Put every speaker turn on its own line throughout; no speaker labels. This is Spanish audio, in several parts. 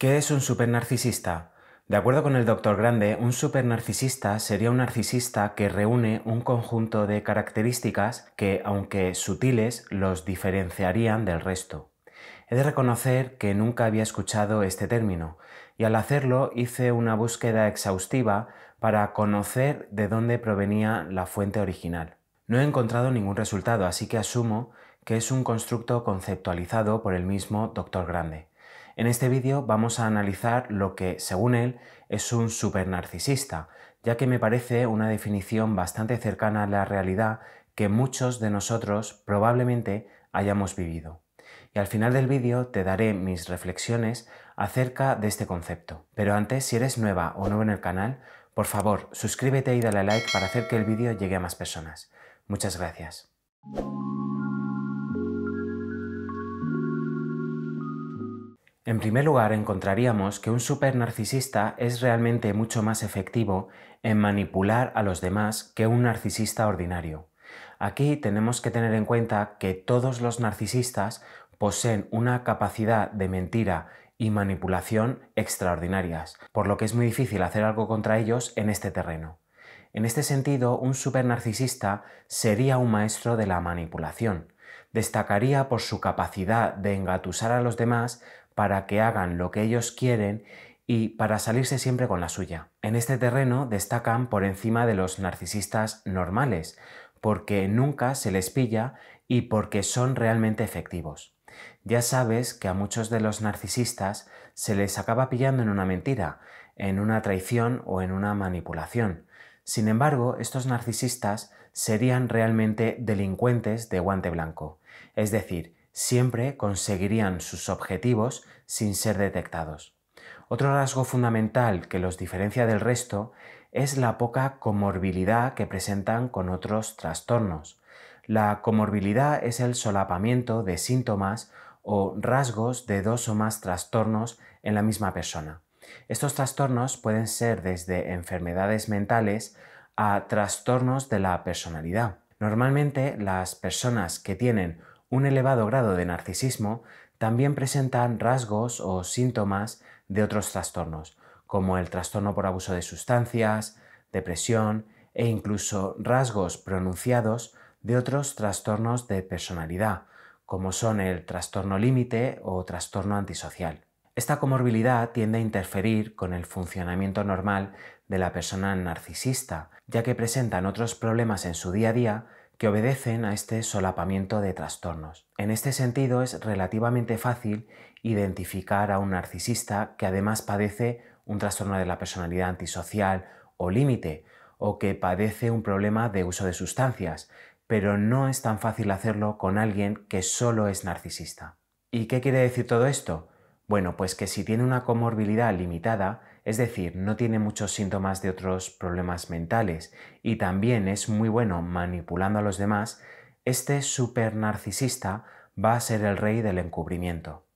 ¿Qué es un supernarcisista? De acuerdo con el Doctor Grande, un supernarcisista sería un narcisista que reúne un conjunto de características que, aunque sutiles, los diferenciarían del resto. He de reconocer que nunca había escuchado este término, y al hacerlo hice una búsqueda exhaustiva para conocer de dónde provenía la fuente original. No he encontrado ningún resultado, así que asumo que es un constructo conceptualizado por el mismo Dr. Grande. En este vídeo vamos a analizar lo que, según él, es un supernarcisista, ya que me parece una definición bastante cercana a la realidad que muchos de nosotros probablemente hayamos vivido. Y al final del vídeo te daré mis reflexiones acerca de este concepto. Pero antes, si eres nueva o nuevo en el canal, por favor, suscríbete y dale like para hacer que el vídeo llegue a más personas. Muchas gracias. En primer lugar, encontraríamos que un super narcisista es realmente mucho más efectivo en manipular a los demás que un narcisista ordinario. Aquí tenemos que tener en cuenta que todos los narcisistas poseen una capacidad de mentira y manipulación extraordinarias, por lo que es muy difícil hacer algo contra ellos en este terreno. En este sentido, un supernarcisista sería un maestro de la manipulación. Destacaría por su capacidad de engatusar a los demás para que hagan lo que ellos quieren y para salirse siempre con la suya. En este terreno destacan por encima de los narcisistas normales, porque nunca se les pilla y porque son realmente efectivos. Ya sabes que a muchos de los narcisistas se les acaba pillando en una mentira, en una traición o en una manipulación. Sin embargo, estos narcisistas serían realmente delincuentes de guante blanco, es decir, siempre conseguirían sus objetivos sin ser detectados. Otro rasgo fundamental que los diferencia del resto es la poca comorbilidad que presentan con otros trastornos. La comorbilidad es el solapamiento de síntomas o rasgos de dos o más trastornos en la misma persona. Estos trastornos pueden ser desde enfermedades mentales a trastornos de la personalidad. Normalmente las personas que tienen un elevado grado de narcisismo, también presentan rasgos o síntomas de otros trastornos, como el trastorno por abuso de sustancias, depresión e incluso rasgos pronunciados de otros trastornos de personalidad, como son el trastorno límite o trastorno antisocial. Esta comorbilidad tiende a interferir con el funcionamiento normal de la persona narcisista, ya que presentan otros problemas en su día a día que obedecen a este solapamiento de trastornos. En este sentido es relativamente fácil identificar a un narcisista que además padece un trastorno de la personalidad antisocial o límite, o que padece un problema de uso de sustancias, pero no es tan fácil hacerlo con alguien que solo es narcisista. ¿Y qué quiere decir todo esto? Bueno, pues que si tiene una comorbilidad limitada, es decir, no tiene muchos síntomas de otros problemas mentales y también es muy bueno manipulando a los demás, este super narcisista va a ser el rey del encubrimiento.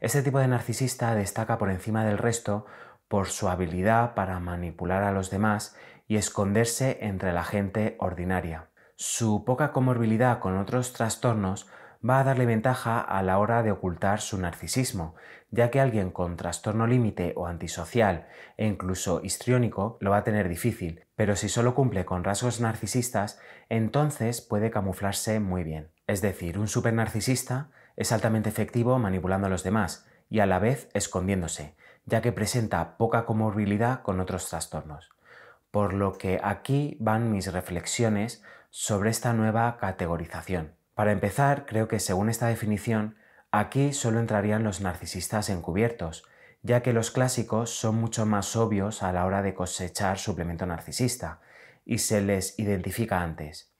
Este tipo de narcisista destaca por encima del resto por su habilidad para manipular a los demás y esconderse entre la gente ordinaria. Su poca comorbilidad con otros trastornos va a darle ventaja a la hora de ocultar su narcisismo, ya que alguien con trastorno límite o antisocial e incluso histriónico lo va a tener difícil, pero si solo cumple con rasgos narcisistas, entonces puede camuflarse muy bien. Es decir, un narcisista es altamente efectivo manipulando a los demás y a la vez escondiéndose, ya que presenta poca comorbilidad con otros trastornos. Por lo que aquí van mis reflexiones sobre esta nueva categorización. Para empezar, creo que según esta definición, aquí solo entrarían los narcisistas encubiertos, ya que los clásicos son mucho más obvios a la hora de cosechar suplemento narcisista, y se les identifica antes.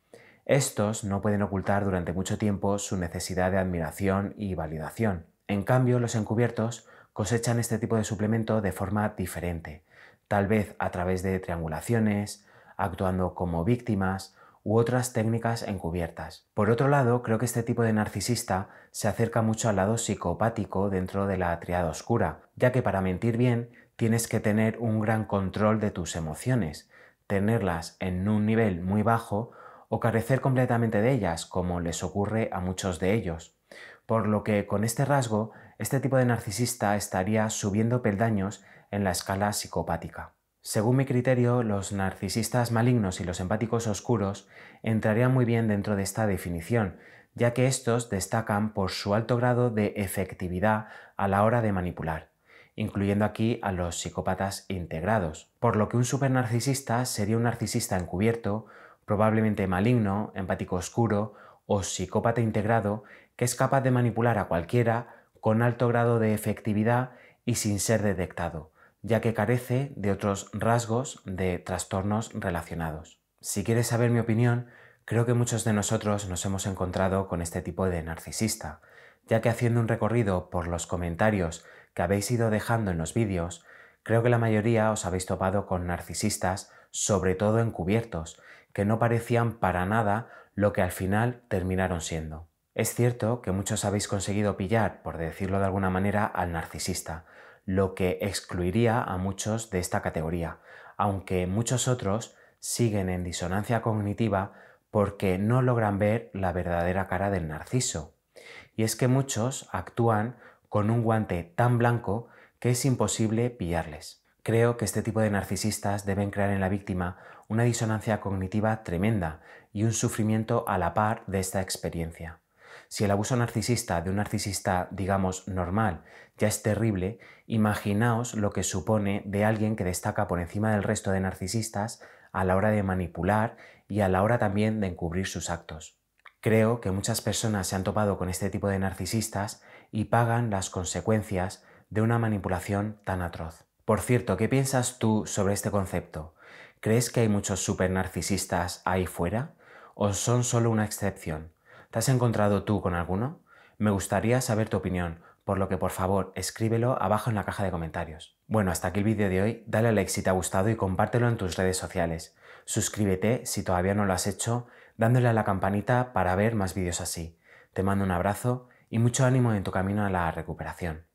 Estos no pueden ocultar durante mucho tiempo su necesidad de admiración y validación. En cambio, los encubiertos cosechan este tipo de suplemento de forma diferente, tal vez a través de triangulaciones, actuando como víctimas u otras técnicas encubiertas. Por otro lado, creo que este tipo de narcisista se acerca mucho al lado psicopático dentro de la triada oscura, ya que para mentir bien tienes que tener un gran control de tus emociones, tenerlas en un nivel muy bajo o carecer completamente de ellas, como les ocurre a muchos de ellos. Por lo que con este rasgo, este tipo de narcisista estaría subiendo peldaños en la escala psicopática. Según mi criterio, los narcisistas malignos y los empáticos oscuros entrarían muy bien dentro de esta definición, ya que estos destacan por su alto grado de efectividad a la hora de manipular, incluyendo aquí a los psicópatas integrados. Por lo que un supernarcisista sería un narcisista encubierto, probablemente maligno, empático oscuro o psicópata integrado que es capaz de manipular a cualquiera con alto grado de efectividad y sin ser detectado ya que carece de otros rasgos de trastornos relacionados. Si quieres saber mi opinión, creo que muchos de nosotros nos hemos encontrado con este tipo de narcisista, ya que haciendo un recorrido por los comentarios que habéis ido dejando en los vídeos, creo que la mayoría os habéis topado con narcisistas, sobre todo encubiertos, que no parecían para nada lo que al final terminaron siendo. Es cierto que muchos habéis conseguido pillar, por decirlo de alguna manera, al narcisista, lo que excluiría a muchos de esta categoría, aunque muchos otros siguen en disonancia cognitiva porque no logran ver la verdadera cara del narciso. Y es que muchos actúan con un guante tan blanco que es imposible pillarles. Creo que este tipo de narcisistas deben crear en la víctima una disonancia cognitiva tremenda y un sufrimiento a la par de esta experiencia. Si el abuso narcisista de un narcisista, digamos, normal ya es terrible, imaginaos lo que supone de alguien que destaca por encima del resto de narcisistas a la hora de manipular y a la hora también de encubrir sus actos. Creo que muchas personas se han topado con este tipo de narcisistas y pagan las consecuencias de una manipulación tan atroz. Por cierto, ¿qué piensas tú sobre este concepto? ¿Crees que hay muchos super narcisistas ahí fuera? ¿O son solo una excepción? ¿Te has encontrado tú con alguno? Me gustaría saber tu opinión, por lo que por favor escríbelo abajo en la caja de comentarios. Bueno, hasta aquí el vídeo de hoy, dale a like si te ha gustado y compártelo en tus redes sociales. Suscríbete si todavía no lo has hecho, dándole a la campanita para ver más vídeos así. Te mando un abrazo y mucho ánimo en tu camino a la recuperación.